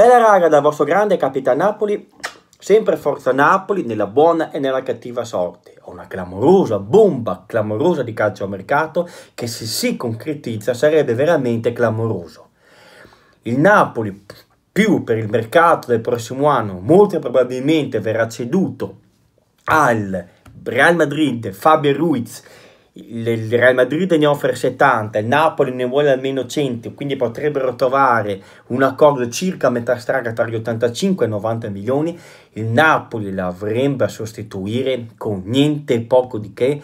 Bella raga dal vostro grande Capitan Napoli, sempre Forza Napoli nella buona e nella cattiva sorte. Una clamorosa bomba clamorosa di calcio al mercato che se si concretizza sarebbe veramente clamoroso. Il Napoli più per il mercato del prossimo anno molto probabilmente verrà ceduto al Real Madrid Fabio Ruiz il Real Madrid ne offre 70, il Napoli ne vuole almeno 100, quindi potrebbero trovare un accordo circa a metà strada tra gli 85 e i 90 milioni. Il Napoli la avrebbe a sostituire con niente e poco di che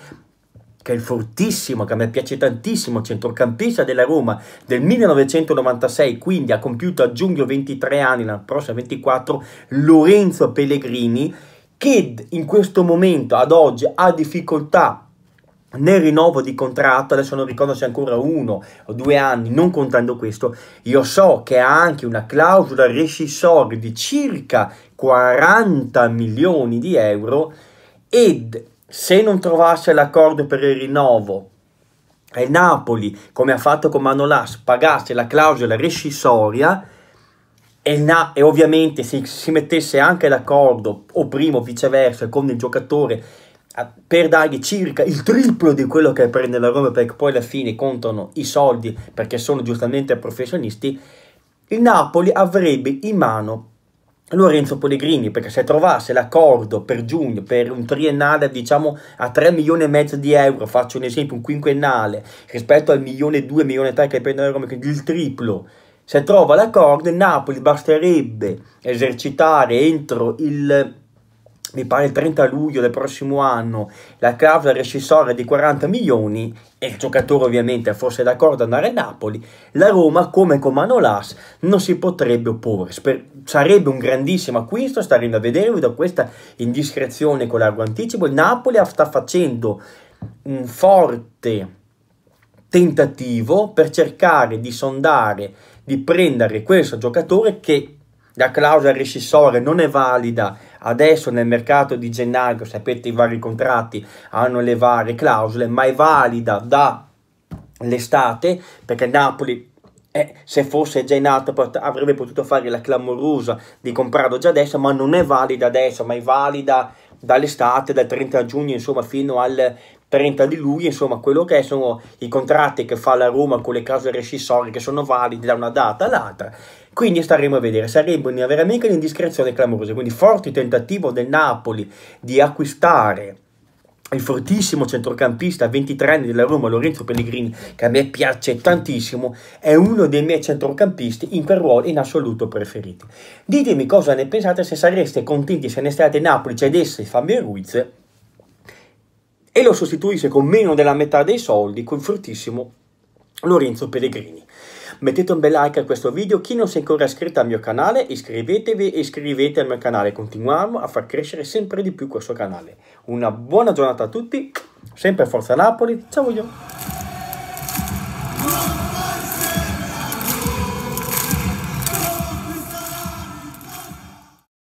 che è il fortissimo, che a me piace tantissimo, centrocampista della Roma del 1996, quindi ha compiuto a giugno 23 anni, la prossima 24, Lorenzo Pellegrini, che in questo momento, ad oggi, ha difficoltà nel rinnovo di contratto, adesso non ricordo se ancora uno o due anni, non contando questo, io so che ha anche una clausola rescissoria di circa 40 milioni di euro ed se non trovasse l'accordo per il rinnovo e Napoli, come ha fatto con Manolas, pagasse la clausola rescissoria e, na- e ovviamente se si mettesse anche d'accordo o primo viceversa con il giocatore per dargli circa il triplo di quello che prende la Roma perché poi alla fine contano i soldi perché sono giustamente professionisti, il Napoli avrebbe in mano Lorenzo Pellegrini perché se trovasse l'accordo per giugno per un triennale diciamo a 3 milioni e mezzo di euro faccio un esempio un quinquennale rispetto al milione 2 milioni e 3 che prende la Roma quindi il triplo se trova l'accordo il Napoli basterebbe esercitare entro il mi pare il 30 luglio del prossimo anno, la clausola rescissoria di 40 milioni e il giocatore ovviamente fosse d'accordo ad andare a Napoli, la Roma come con Manolas non si potrebbe opporre. Sper sarebbe un grandissimo acquisto, staremo a vedere da questa indiscrezione con largo anticipo. Il Napoli sta facendo un forte tentativo per cercare di sondare, di prendere questo giocatore che la clausola rescissoria non è valida Adesso nel mercato di gennaio, sapete, i vari contratti hanno le varie clausole, ma è valida da l'estate perché Napoli eh, se fosse già in alto avrebbe potuto fare la clamorosa di comprarlo già adesso, ma non è valida adesso, ma è valida dall'estate, dal 30 giugno, insomma, fino al 30 di luglio, insomma, quello che sono i contratti che fa la Roma con le case rescissorie che sono valide da una data all'altra. Quindi staremo a vedere, sarebbe una, veramente un'indiscrezione clamorosa, quindi forte tentativo del Napoli di acquistare il fortissimo centrocampista 23 anni della Roma Lorenzo Pellegrini che a me piace tantissimo è uno dei miei centrocampisti in quel ruolo in assoluto preferiti ditemi cosa ne pensate se sareste contenti se in estate Napoli cedesse cioè Fabio Ruiz e lo sostituisse con meno della metà dei soldi col fortissimo Lorenzo Pellegrini Mettete un bel like a questo video, chi non si è ancora iscritto al mio canale iscrivetevi e iscrivete al mio canale, continuiamo a far crescere sempre di più questo canale. Una buona giornata a tutti, sempre Forza Napoli, ciao io!